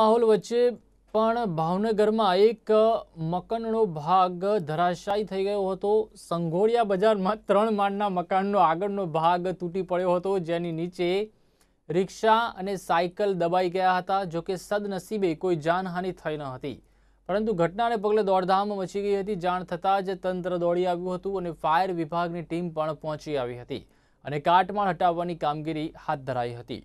માહોલ વચ્ચે પણ ભાવનગરમાં એક મકાનનો ભાગ ધરાશાયી થઈ ગયો હતો સંઘોળિયા બજારમાં ત્રણ માળના મકાનનો આગળનો ભાગ તૂટી પડ્યો હતો જેની નીચે રિક્ષા અને સાયકલ દબાઈ ગયા હતા જોકે સદનસીબે કોઈ જાનહાની થઈ ન હતી પરંતુ ઘટનાને પગલે દોડધામ મચી ગઈ હતી જાણ થતાં જ તંત્ર દોડી આવ્યું હતું અને ફાયર વિભાગની ટીમ પણ પહોંચી આવી હતી અને કાટમાળ હટાવવાની કામગીરી હાથ ધરાઈ હતી